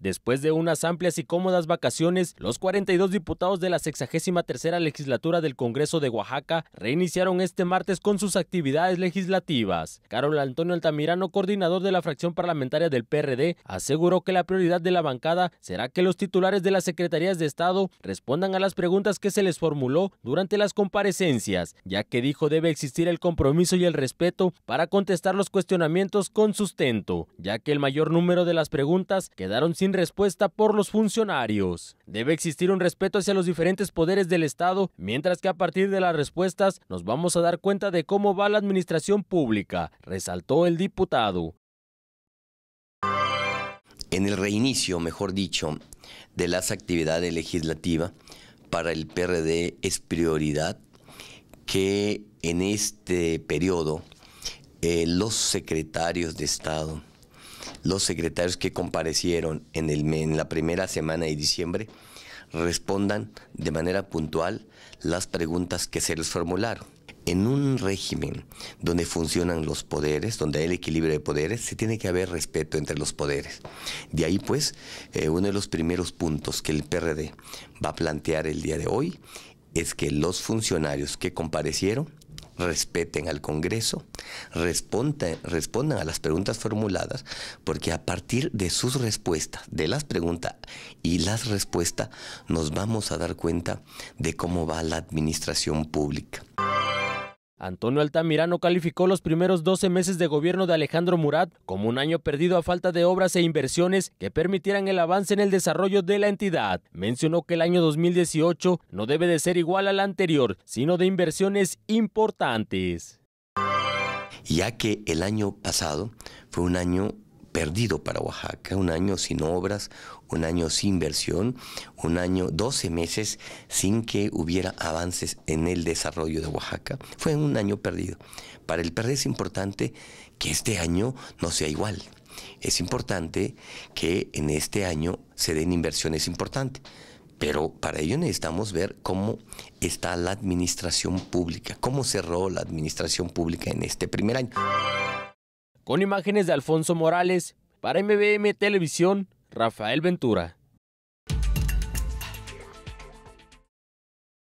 Después de unas amplias y cómodas vacaciones, los 42 diputados de la 63 legislatura del Congreso de Oaxaca reiniciaron este martes con sus actividades legislativas. Carol Antonio Altamirano, coordinador de la fracción parlamentaria del PRD, aseguró que la prioridad de la bancada será que los titulares de las secretarías de Estado respondan a las preguntas que se les formuló durante las comparecencias, ya que dijo debe existir el compromiso y el respeto para contestar los cuestionamientos con sustento, ya que el mayor número de las preguntas quedaron sin respuesta por los funcionarios. Debe existir un respeto hacia los diferentes poderes del Estado, mientras que a partir de las respuestas nos vamos a dar cuenta de cómo va la administración pública, resaltó el diputado. En el reinicio, mejor dicho, de las actividades legislativas, para el PRD es prioridad que en este periodo eh, los secretarios de Estado, los secretarios que comparecieron en, la primera semana de diciembre respondan de manera puntual las preguntas que se les formularon. En un régimen donde funcionan los poderes, donde hay el equilibrio de poderes, se tiene que haber respeto entre los poderes. De ahí pues, eh, uno de los primeros puntos que el PRD va a plantear el día de hoy es que los funcionarios que comparecieron respeten al Congreso, respondan, a las preguntas formuladas, porque a partir de sus respuestas, de las preguntas y las respuestas, nos vamos a dar cuenta de cómo va la administración pública. Antonio Altamirano calificó los primeros 12 meses de gobierno de Alejandro Murat como un año perdido a falta de obras e inversiones que permitieran el avance en el desarrollo de la entidad. Mencionó que el año 2018 no debe de ser igual al anterior, sino de inversiones importantes. Ya que el año pasado fue un año perdido para Oaxaca, un año sin obras, un año sin inversión, un año, 12 meses sin que hubiera avances en el desarrollo de Oaxaca. Fue un año perdido. Para el PRD es importante que este año no sea igual. Es importante que en este año se den inversiones importantes. Pero para ello necesitamos ver cómo está la administración pública, cómo cerró la administración pública en este primer año. Con imágenes de Alfonso Morales, para MBM Televisión, Rafael Ventura.